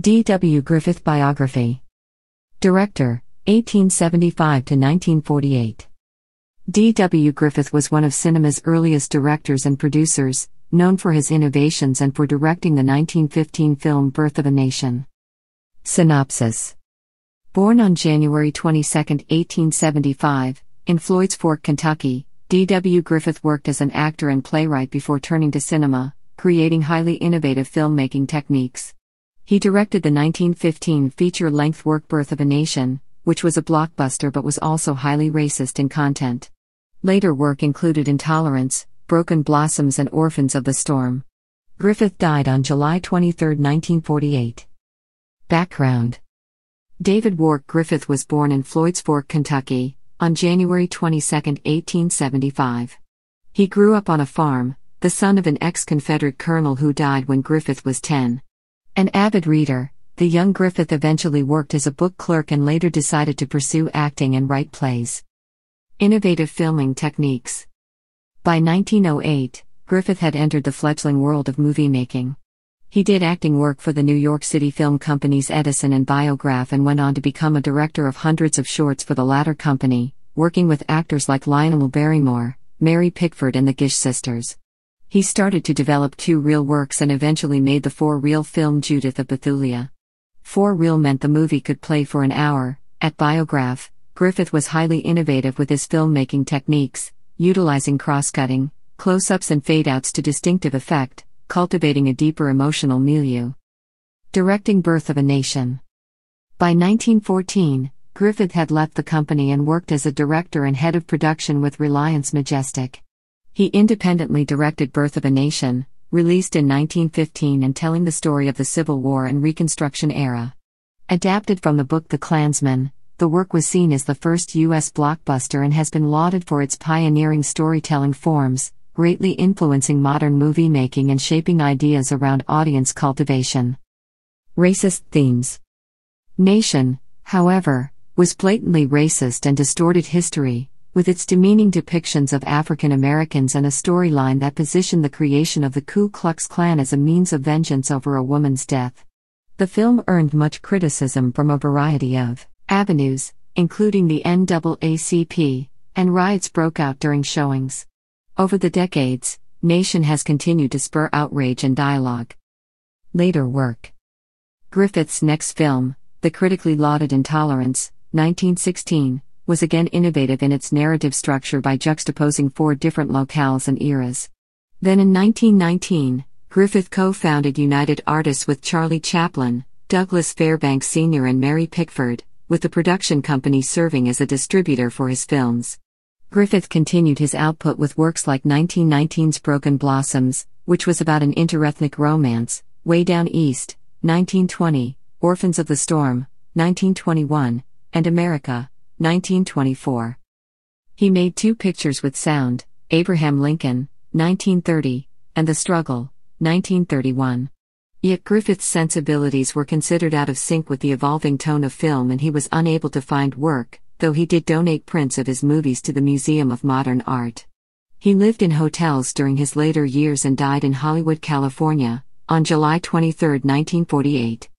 D. W. Griffith Biography. Director, 1875 to 1948. D. W. Griffith was one of cinema's earliest directors and producers, known for his innovations and for directing the 1915 film Birth of a Nation. Synopsis Born on January 22, 1875, in Floyds Fork, Kentucky, D.W. Griffith worked as an actor and playwright before turning to cinema, creating highly innovative filmmaking techniques. He directed the 1915 feature length work Birth of a Nation, which was a blockbuster but was also highly racist in content. Later work included Intolerance, Broken Blossoms, and Orphans of the Storm. Griffith died on July 23, 1948. Background David Wark Griffith was born in Floyds Fork, Kentucky, on January 22, 1875. He grew up on a farm, the son of an ex Confederate colonel who died when Griffith was 10. An avid reader, the young Griffith eventually worked as a book clerk and later decided to pursue acting and write plays. Innovative filming techniques. By 1908, Griffith had entered the fledgling world of movie making. He did acting work for the New York City film companies Edison and Biograph and went on to become a director of hundreds of shorts for the latter company, working with actors like Lionel Barrymore, Mary Pickford, and the Gish sisters. He started to develop two reel works and eventually made the four reel film Judith of Bethulia. Four reel meant the movie could play for an hour. At Biograph, Griffith was highly innovative with his filmmaking techniques, utilizing cross cutting, close ups, and fade outs to distinctive effect, cultivating a deeper emotional milieu. Directing Birth of a Nation. By 1914, Griffith had left the company and worked as a director and head of production with Reliance Majestic. He independently directed Birth of a Nation, released in 1915 and telling the story of the Civil War and Reconstruction era. Adapted from the book The Klansman, the work was seen as the first U.S. blockbuster and has been lauded for its pioneering storytelling forms, greatly influencing modern movie making and shaping ideas around audience cultivation. Racist themes. Nation, however, was blatantly racist and distorted history, with its demeaning depictions of African Americans and a storyline that positioned the creation of the Ku Klux Klan as a means of vengeance over a woman's death. The film earned much criticism from a variety of avenues, including the NAACP, and riots broke out during showings. Over the decades, Nation has continued to spur outrage and dialogue. Later work Griffith's next film, the critically lauded Intolerance, 1916, was again innovative in its narrative structure by juxtaposing four different locales and eras. Then in 1919, Griffith co founded United Artists with Charlie Chaplin, Douglas Fairbanks Sr., and Mary Pickford, with the production company serving as a distributor for his films. Griffith continued his output with works like 1919's Broken Blossoms, which was about an interethnic romance, Way Down East, 1920, Orphans of the Storm, 1921, and America, 1924. He made two pictures with sound Abraham Lincoln, 1930, and The Struggle, 1931. Yet Griffith's sensibilities were considered out of sync with the evolving tone of film and he was unable to find work, though he did donate prints of his movies to the Museum of Modern Art. He lived in hotels during his later years and died in Hollywood, California, on July 23, 1948.